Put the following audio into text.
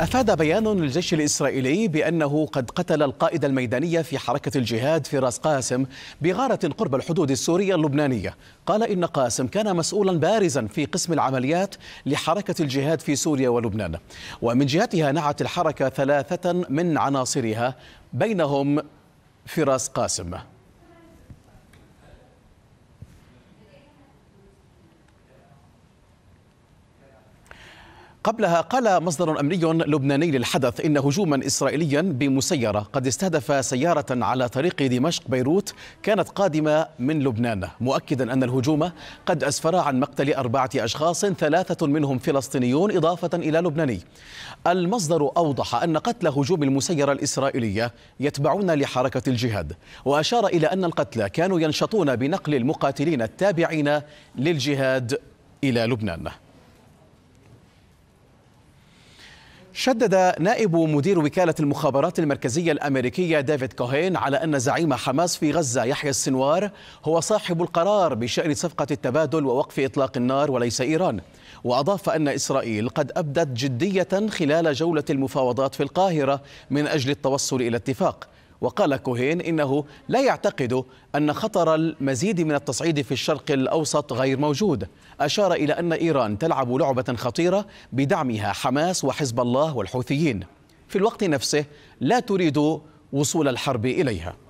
أفاد بيان للجيش الإسرائيلي بأنه قد قتل القائد الميداني في حركة الجهاد فراس قاسم بغارة قرب الحدود السورية اللبنانية قال إن قاسم كان مسؤولا بارزا في قسم العمليات لحركة الجهاد في سوريا ولبنان ومن جهتها نعت الحركة ثلاثة من عناصرها بينهم فراس قاسم قبلها قال مصدر امني لبناني للحدث إن هجوما إسرائيليا بمسيرة قد استهدف سيارة على طريق دمشق بيروت كانت قادمة من لبنان مؤكدا أن الهجوم قد أسفر عن مقتل أربعة أشخاص ثلاثة منهم فلسطينيون إضافة إلى لبناني المصدر أوضح أن قتل هجوم المسيرة الإسرائيلية يتبعون لحركة الجهاد وأشار إلى أن القتلى كانوا ينشطون بنقل المقاتلين التابعين للجهاد إلى لبنان شدد نائب مدير وكالة المخابرات المركزية الأمريكية ديفيد كوهين على أن زعيم حماس في غزة يحيى السنوار هو صاحب القرار بشأن صفقة التبادل ووقف إطلاق النار وليس إيران وأضاف أن إسرائيل قد أبدت جدية خلال جولة المفاوضات في القاهرة من أجل التوصل إلى اتفاق وقال كوهين إنه لا يعتقد أن خطر المزيد من التصعيد في الشرق الأوسط غير موجود أشار إلى أن إيران تلعب لعبة خطيرة بدعمها حماس وحزب الله والحوثيين في الوقت نفسه لا تريد وصول الحرب إليها